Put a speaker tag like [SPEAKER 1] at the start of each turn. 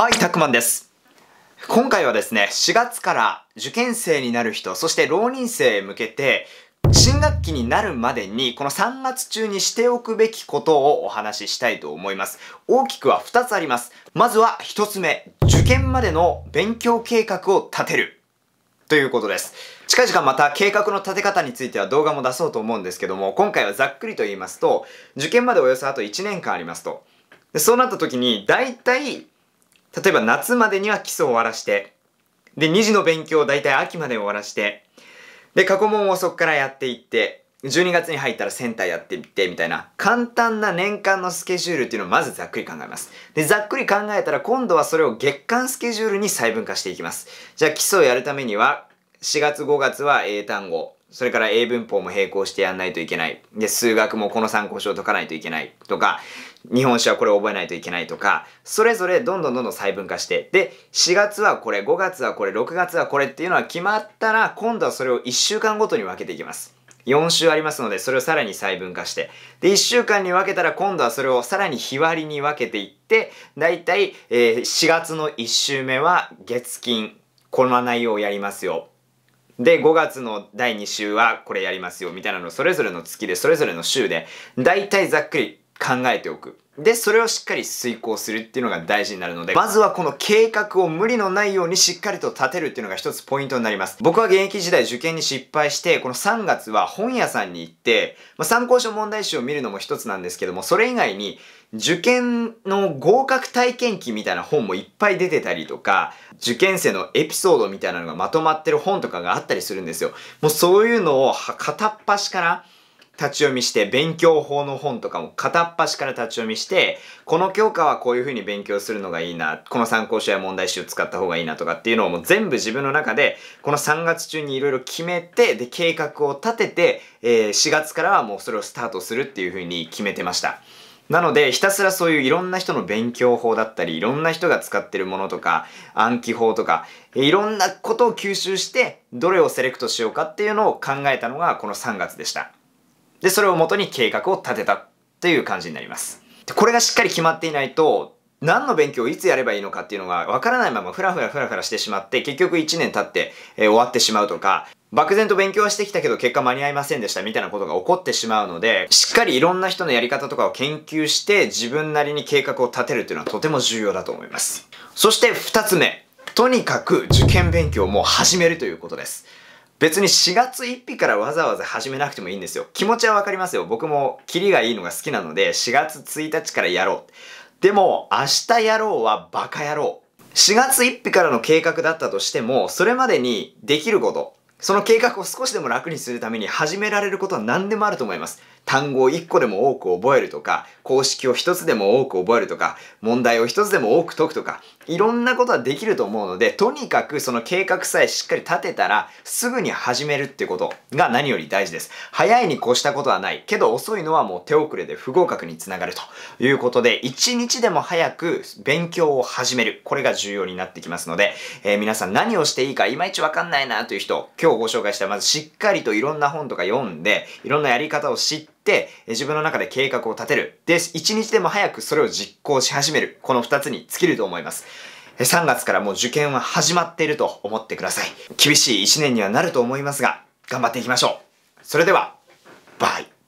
[SPEAKER 1] はい、たくまんです。今回はですね、4月から受験生になる人、そして浪人生へ向けて、新学期になるまでに、この3月中にしておくべきことをお話ししたいと思います。大きくは2つあります。まずは1つ目、受験までの勉強計画を立てる。ということです。近々また計画の立て方については動画も出そうと思うんですけども、今回はざっくりと言いますと、受験までおよそあと1年間ありますと。でそうなった時に、大体例えば夏までには基礎を終わらして、で、2次の勉強を大体秋まで終わらして、で、過去問をそこからやっていって、12月に入ったらセンターやっていって、みたいな、簡単な年間のスケジュールっていうのをまずざっくり考えます。で、ざっくり考えたら今度はそれを月間スケジュールに細分化していきます。じゃあ基礎をやるためには、4月5月は英単語、それから英文法も並行してやんないといけない。で、数学もこの参考書を解かないといけないとか、日本史はこれを覚えないといけないとか、それぞれどんどんどんどん細分化して、で、4月はこれ、5月はこれ、6月はこれっていうのは決まったら、今度はそれを1週間ごとに分けていきます。4週ありますので、それをさらに細分化して、で、1週間に分けたら、今度はそれをさらに日割りに分けていって、だいたい、え4月の1週目は月金、この内容をやりますよ。で、5月の第2週はこれやりますよみたいなのをそれぞれの月で、それぞれの週で、大体ざっくり考えておく。で、それをしっかり遂行するっていうのが大事になるので、まずはこの計画を無理のないようにしっかりと立てるっていうのが一つポイントになります。僕は現役時代受験に失敗して、この3月は本屋さんに行って、まあ、参考書問題集を見るのも一つなんですけども、それ以外に、受験の合格体験記みたいな本もいっぱい出てたりとか、受験生のエピソードみたいなのがまとまってる本とかがあったりするんですよ。もうそういうのを片っ端から立ち読みして、勉強法の本とかも片っ端から立ち読みして、この教科はこういう風に勉強するのがいいな、この参考書や問題集を使った方がいいなとかっていうのをもう全部自分の中で、この3月中にいろいろ決めて、で、計画を立てて、えー、4月からはもうそれをスタートするっていう風に決めてました。なので、ひたすらそういういろんな人の勉強法だったり、いろんな人が使ってるものとか、暗記法とか、いろんなことを吸収して、どれをセレクトしようかっていうのを考えたのがこの3月でした。で、それをもとに計画を立てたという感じになります。でこれがしっかり決まっていないと、何の勉強をいつやればいいのかっていうのがわからないままふらふらふらふらしてしまって、結局1年経って、えー、終わってしまうとか、漠然と勉強はしてきたけど結果間に合いませんでしたみたいなことが起こってしまうので、しっかりいろんな人のやり方とかを研究して自分なりに計画を立てるっていうのはとても重要だと思います。そして2つ目。とにかく受験勉強をもう始めるということです。別に4月1日からわざわざ始めなくてもいいんですよ。気持ちはわかりますよ。僕もキリがいいのが好きなので、4月1日からやろう。でも、明日やろうはバカ野郎。4月1日からの計画だったとしても、それまでにできること、その計画を少しでも楽にするために始められることは何でもあると思います。単語を1個でも多く覚えるとか、公式を1つでも多く覚えるとか、問題を1つでも多く解くとか、いろんなことはできると思うので、とにかくその計画さえしっかり立てたら、すぐに始めるってことが何より大事です。早いに越したことはない。けど遅いのはもう手遅れで不合格につながるということで、1日でも早く勉強を始める。これが重要になってきますので、えー、皆さん何をしていいかいまいちわかんないなという人、今日ご紹介したまずしっかりといろんな本とか読んで、いろんなやり方を知って、、自分の中で計画を立てる。で、一日でも早くそれを実行し始める。この二つに尽きると思います。3月からもう受験は始まっていると思ってください。厳しい1年にはなると思いますが、頑張っていきましょう。それでは、バイ。